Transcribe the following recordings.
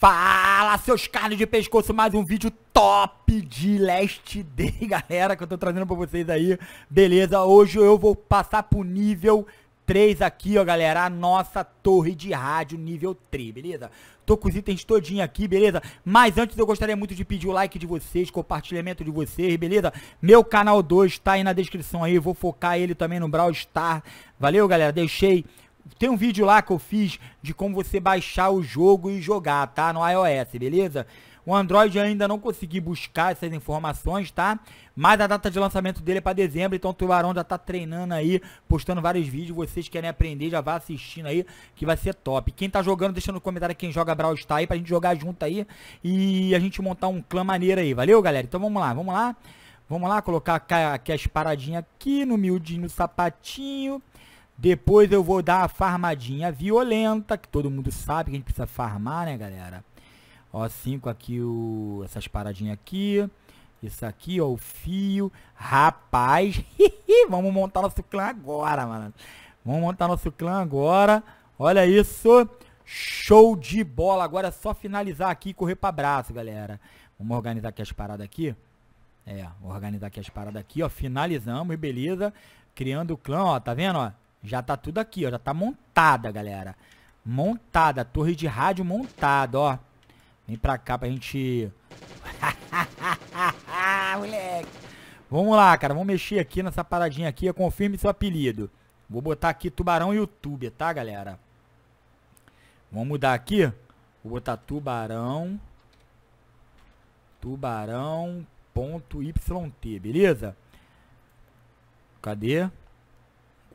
Fala, seus carnes de pescoço, mais um vídeo top de Last Day, galera, que eu tô trazendo pra vocês aí. Beleza, hoje eu vou passar pro nível 3 aqui, ó, galera, a nossa torre de rádio nível 3, beleza? Tô com os itens todinho aqui, beleza? Mas antes eu gostaria muito de pedir o like de vocês, compartilhamento de vocês, beleza? Meu canal 2 tá aí na descrição aí, vou focar ele também no Brawl Star, valeu, galera? Deixei tem um vídeo lá que eu fiz de como você baixar o jogo e jogar, tá? No iOS, beleza? O Android ainda não consegui buscar essas informações, tá? Mas a data de lançamento dele é para dezembro, então o Tubarão já tá treinando aí, postando vários vídeos. Vocês querem aprender, já vá assistindo aí, que vai ser top. Quem tá jogando, deixa no comentário quem joga Brawl Star aí, pra gente jogar junto aí e a gente montar um clã maneiro aí, valeu, galera? Então vamos lá, vamos lá. Vamos lá, colocar aqui as paradinhas aqui no miudinho, no sapatinho. Depois eu vou dar a farmadinha violenta, que todo mundo sabe que a gente precisa farmar, né, galera? Ó, cinco aqui, o, essas paradinhas aqui. Isso aqui, ó, o fio. Rapaz, vamos montar nosso clã agora, mano. Vamos montar nosso clã agora. Olha isso. Show de bola. Agora é só finalizar aqui e correr pra braço, galera. Vamos organizar aqui as paradas aqui. É, organizar aqui as paradas aqui, ó. Finalizamos, beleza. Criando o clã, ó. Tá vendo, ó? Já tá tudo aqui, ó. Já tá montada, galera. Montada. Torre de rádio montada, ó. Vem pra cá pra gente... Moleque. Vamos lá, cara. Vamos mexer aqui nessa paradinha aqui. Confirme seu apelido. Vou botar aqui Tubarão YouTube, tá, galera? Vamos mudar aqui. Vou botar Tubarão. Tubarão.yt, beleza? Cadê?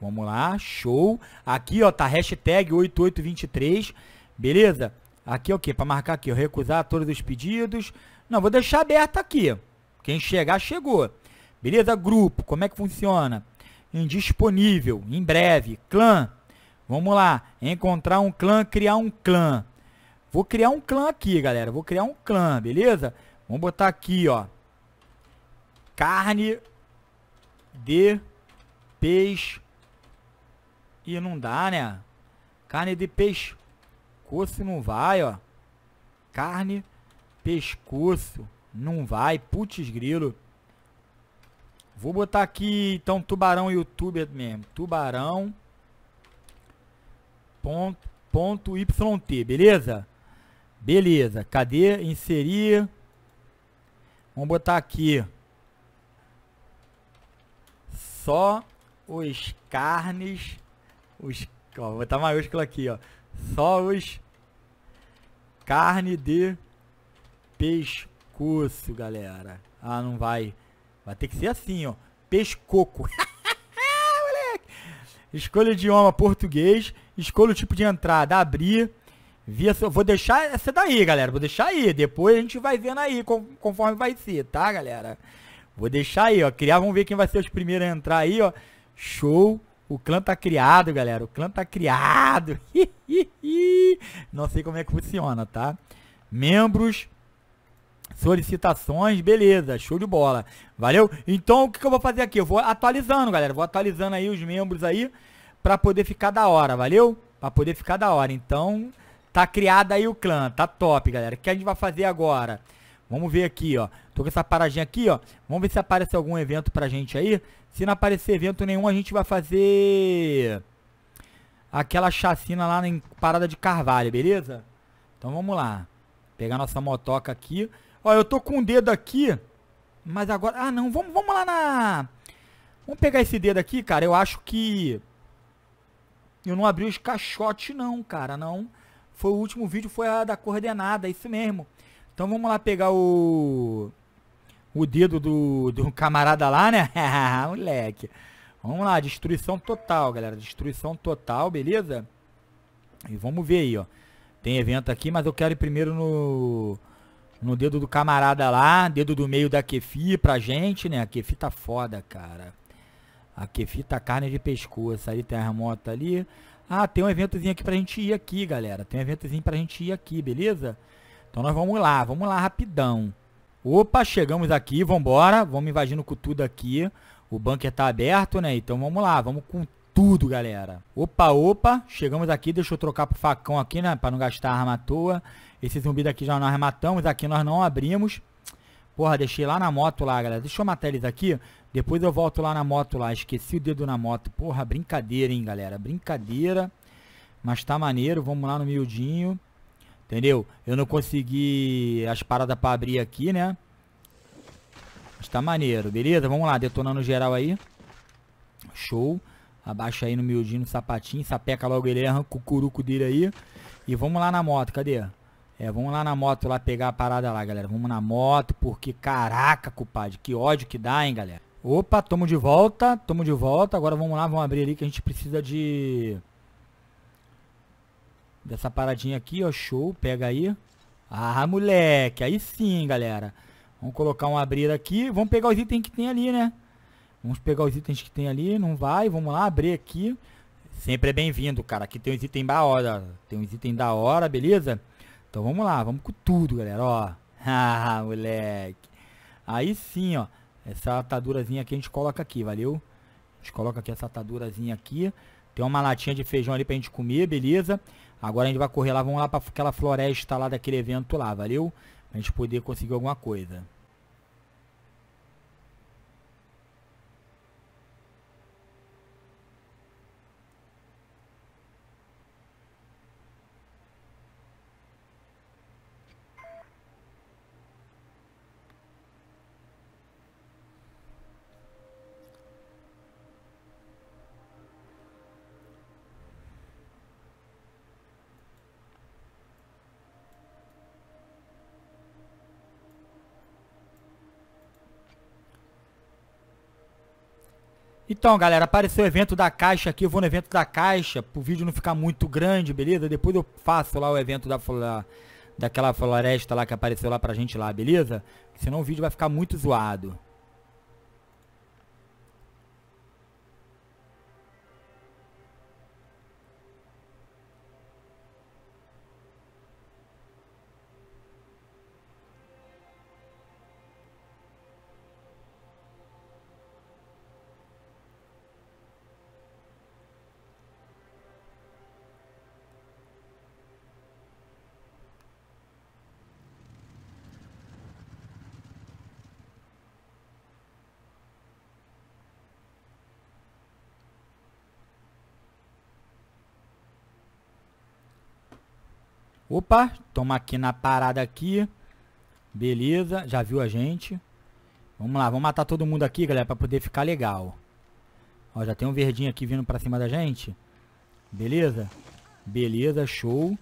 Vamos lá, show. Aqui, ó, tá hashtag 8823. Beleza? Aqui é o que? Para marcar aqui, ó, recusar todos os pedidos. Não, vou deixar aberto aqui. Quem chegar, chegou. Beleza? Grupo, como é que funciona? Indisponível, em breve. Clã, vamos lá. Encontrar um clã, criar um clã. Vou criar um clã aqui, galera. Vou criar um clã, beleza? Vamos botar aqui, ó. Carne de peixe e não dá, né? Carne de pescoço não vai, ó. Carne, pescoço, não vai. Putz grilo. Vou botar aqui, então, tubarão YouTube mesmo. Tubarão. Ponto, ponto YT, beleza? Beleza. Cadê? Inserir. Vamos botar aqui. Só os carnes os... Ó, vou botar maiúsculo aqui, ó. Só os... Carne de pescoço, galera. Ah, não vai. Vai ter que ser assim, ó. Pescoco. Moleque. Escolha o idioma português. Escolha o tipo de entrada. Abrir. Via, vou deixar essa daí, galera. Vou deixar aí. Depois a gente vai vendo aí conforme vai ser, tá, galera? Vou deixar aí, ó. Criar, vamos ver quem vai ser os primeiros a entrar aí, ó. Show. O clã tá criado, galera. O clã tá criado. Não sei como é que funciona, tá? Membros, solicitações, beleza. Show de bola. Valeu? Então, o que, que eu vou fazer aqui? Eu vou atualizando, galera. Vou atualizando aí os membros aí pra poder ficar da hora, valeu? Pra poder ficar da hora. Então, tá criado aí o clã. Tá top, galera. O que a gente vai fazer agora? Vamos ver aqui, ó. Tô com essa paradinha aqui, ó. Vamos ver se aparece algum evento pra gente aí. Se não aparecer evento nenhum, a gente vai fazer aquela chacina lá em Parada de Carvalho, beleza? Então vamos lá. Pegar nossa motoca aqui. Ó, eu tô com o um dedo aqui, mas agora... Ah, não, vamos, vamos lá na... Vamos pegar esse dedo aqui, cara. Eu acho que... Eu não abri os caixotes não, cara, não. Foi o último vídeo, foi a da coordenada, é isso mesmo. Então vamos lá pegar o o dedo do, do camarada lá, né? Moleque. Vamos lá, destruição total, galera. Destruição total, beleza? E vamos ver aí, ó. Tem evento aqui, mas eu quero ir primeiro no... No dedo do camarada lá, dedo do meio da Kefi pra gente, né? A Kefi tá foda, cara. A Kefi tá carne de pescoço. Aí tem a remota ali. Ah, tem um eventozinho aqui pra gente ir aqui, galera. Tem um eventozinho pra gente ir aqui, beleza? Então nós vamos lá, vamos lá rapidão. Opa, chegamos aqui, vambora, vamos invadindo com tudo aqui. O bunker tá aberto, né? Então vamos lá, vamos com tudo, galera. Opa, opa, chegamos aqui, deixa eu trocar pro facão aqui, né? Pra não gastar arma à toa. Esse zumbi daqui já nós matamos, aqui nós não abrimos. Porra, deixei lá na moto lá, galera. Deixa eu matar eles aqui. Depois eu volto lá na moto lá. Esqueci o dedo na moto. Porra, brincadeira, hein, galera. Brincadeira. Mas tá maneiro. Vamos lá no miudinho. Entendeu? Eu não consegui as paradas pra abrir aqui, né? Mas tá maneiro, beleza? Vamos lá, detonando geral aí. Show. Abaixa aí no miudinho, no sapatinho. Sapeca logo ele, arranca o curuco dele aí. E vamos lá na moto, cadê? É, vamos lá na moto lá pegar a parada lá, galera. Vamos na moto, porque caraca, cupade, que ódio que dá, hein, galera. Opa, tamo de volta, tamo de volta. Agora vamos lá, vamos abrir ali que a gente precisa de... Dessa paradinha aqui, ó. Show. Pega aí. Ah, moleque. Aí sim, galera. Vamos colocar um abrir aqui. Vamos pegar os itens que tem ali, né? Vamos pegar os itens que tem ali. Não vai. Vamos lá. Abrir aqui. Sempre é bem-vindo, cara. Aqui tem uns itens da hora. Tem uns itens da hora, beleza? Então vamos lá. Vamos com tudo, galera. Ó. Ah, moleque. Aí sim, ó. Essa atadurazinha aqui a gente coloca aqui, valeu? A gente coloca aqui essa atadurazinha aqui. Tem uma latinha de feijão ali pra gente comer, beleza? Agora a gente vai correr lá, vamos lá para aquela floresta lá daquele evento lá, valeu? Pra gente poder conseguir alguma coisa. Então, galera, apareceu o evento da Caixa aqui. Eu vou no evento da Caixa, pro vídeo não ficar muito grande, beleza? Depois eu faço lá o evento da, da, daquela floresta lá que apareceu lá pra gente lá, beleza? Senão o vídeo vai ficar muito zoado. Opa, toma aqui na parada aqui. Beleza, já viu a gente. Vamos lá, vamos matar todo mundo aqui, galera, pra poder ficar legal. Ó, já tem um verdinho aqui vindo pra cima da gente. Beleza? Beleza, show.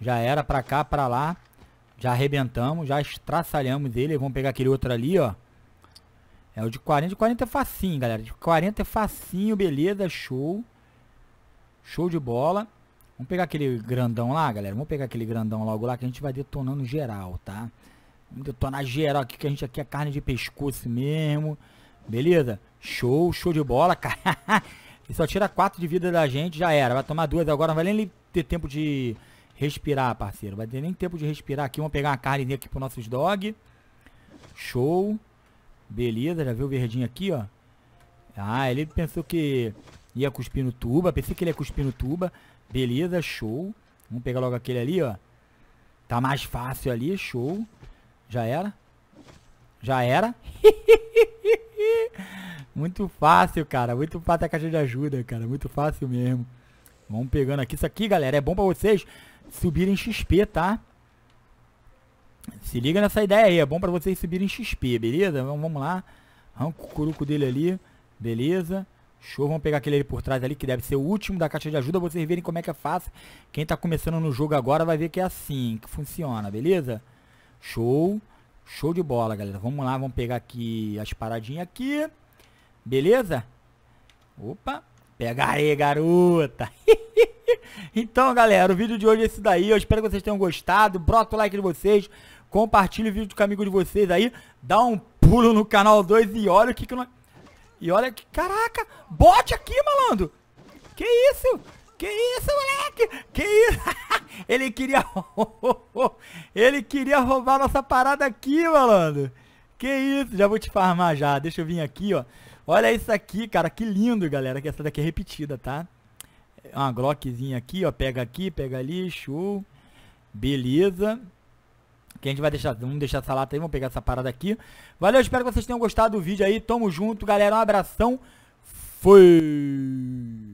Já era pra cá, pra lá. Já arrebentamos, já estraçalhamos ele. Vamos pegar aquele outro ali, ó. É o de 40. De 40 é facinho, galera. De 40 é facinho, beleza, show. Show de bola. Vamos pegar aquele grandão lá, galera. Vamos pegar aquele grandão logo lá que a gente vai detonando geral, tá? Vamos detonar geral aqui, que a gente aqui é carne de pescoço mesmo. Beleza? Show, show de bola, cara. e só tira 4 de vida da gente, já era. Vai tomar duas agora, não vai nem ter tempo de respirar, parceiro. Vai ter nem tempo de respirar aqui. Vamos pegar uma carne aqui pro nossos dog. Show. Beleza, já viu o verdinho aqui, ó. Ah, ele pensou que ia cuspir no tuba. Pensei que ele ia cuspir no tuba. Beleza, show. Vamos pegar logo aquele ali, ó. Tá mais fácil ali, show. Já era. Já era. muito fácil, cara. Muito fácil a caixa de ajuda, cara. Muito fácil mesmo. Vamos pegando aqui. Isso aqui, galera, é bom pra vocês subirem XP, tá? Se liga nessa ideia aí. É bom pra vocês subirem XP, beleza? Vamos lá. Arranca o curuco dele ali. Beleza. Show, vamos pegar aquele ali por trás ali, que deve ser o último da caixa de ajuda, vocês verem como é que é fácil. Quem tá começando no jogo agora vai ver que é assim que funciona, beleza? Show, show de bola, galera. Vamos lá, vamos pegar aqui as paradinhas aqui, beleza? Opa, pega aí, garota. então, galera, o vídeo de hoje é esse daí. Eu espero que vocês tenham gostado. Brota o like de vocês, compartilha o vídeo com o amigo de vocês aí. Dá um pulo no canal 2 e olha o que que nós... E olha que... Caraca! Bote aqui, malandro! Que isso? Que isso, moleque? Que isso? Ele queria... Ele queria roubar nossa parada aqui, malandro. Que isso? Já vou te farmar já. Deixa eu vir aqui, ó. Olha isso aqui, cara. Que lindo, galera. Que essa daqui é repetida, tá? É uma glockzinha aqui, ó. Pega aqui, pega ali. Show. Beleza. Que a gente vai deixar, vamos deixar essa lata aí, vamos pegar essa parada aqui. Valeu, espero que vocês tenham gostado do vídeo aí. Tamo junto, galera. Um abração. Fui!